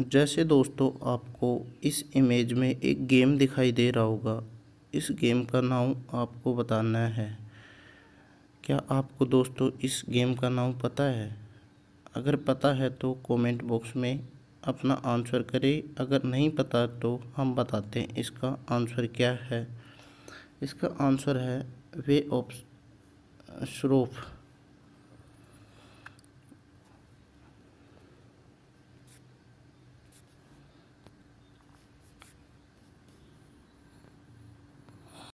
जैसे दोस्तों आपको इस इमेज में एक गेम दिखाई दे रहा होगा इस गेम का नाम आपको बताना है क्या आपको दोस्तों इस गेम का नाम पता है अगर पता है तो कमेंट बॉक्स में अपना आंसर करें अगर नहीं पता तो हम बताते हैं इसका आंसर क्या है इसका आंसर है वे ऑफ श्रोफ़